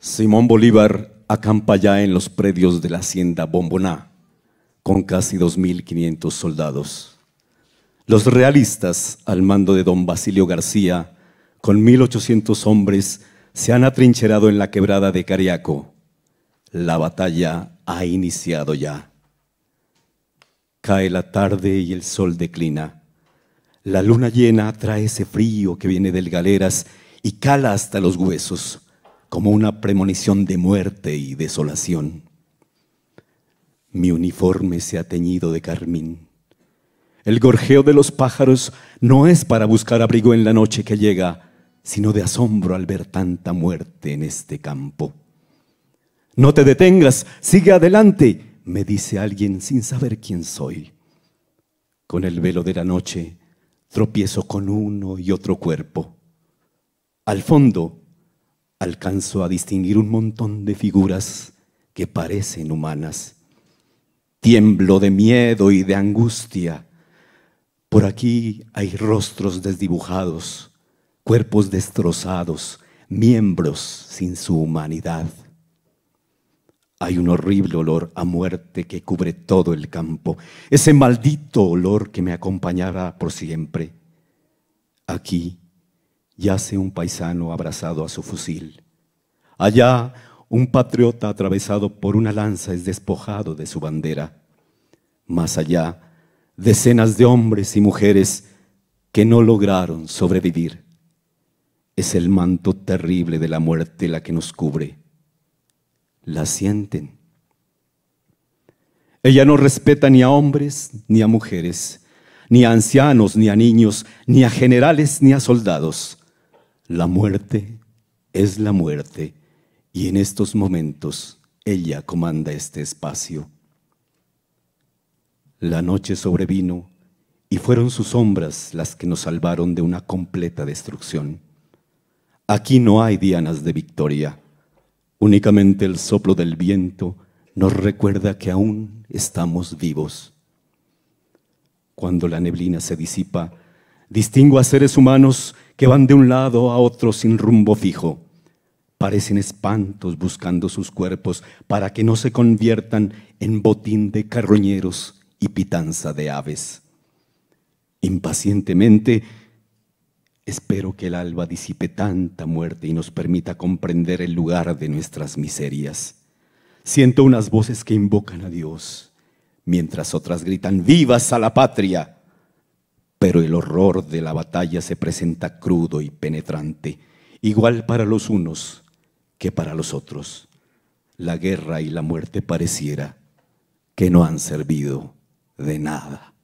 Simón Bolívar acampa ya en los predios de la hacienda Bomboná, con casi 2.500 soldados. Los realistas, al mando de don Basilio García, con 1.800 hombres, se han atrincherado en la quebrada de Cariaco. La batalla ha iniciado ya. Cae la tarde y el sol declina. La luna llena trae ese frío que viene del galeras y cala hasta los huesos como una premonición de muerte y desolación. Mi uniforme se ha teñido de carmín. El gorjeo de los pájaros no es para buscar abrigo en la noche que llega, sino de asombro al ver tanta muerte en este campo. No te detengas, sigue adelante, me dice alguien sin saber quién soy. Con el velo de la noche tropiezo con uno y otro cuerpo. Al fondo, alcanzo a distinguir un montón de figuras que parecen humanas. Tiemblo de miedo y de angustia. Por aquí hay rostros desdibujados, cuerpos destrozados, miembros sin su humanidad. Hay un horrible olor a muerte que cubre todo el campo, ese maldito olor que me acompañará por siempre. Aquí yace un paisano abrazado a su fusil. Allá, un patriota atravesado por una lanza es despojado de su bandera. Más allá, decenas de hombres y mujeres que no lograron sobrevivir. Es el manto terrible de la muerte la que nos cubre. La sienten. Ella no respeta ni a hombres ni a mujeres, ni a ancianos ni a niños, ni a generales ni a soldados. La muerte es la muerte y en estos momentos ella comanda este espacio. La noche sobrevino y fueron sus sombras las que nos salvaron de una completa destrucción. Aquí no hay dianas de victoria, únicamente el soplo del viento nos recuerda que aún estamos vivos. Cuando la neblina se disipa, Distingo a seres humanos que van de un lado a otro sin rumbo fijo. Parecen espantos buscando sus cuerpos para que no se conviertan en botín de carroñeros y pitanza de aves. Impacientemente, espero que el alba disipe tanta muerte y nos permita comprender el lugar de nuestras miserias. Siento unas voces que invocan a Dios, mientras otras gritan, vivas a la patria pero el horror de la batalla se presenta crudo y penetrante, igual para los unos que para los otros. La guerra y la muerte pareciera que no han servido de nada.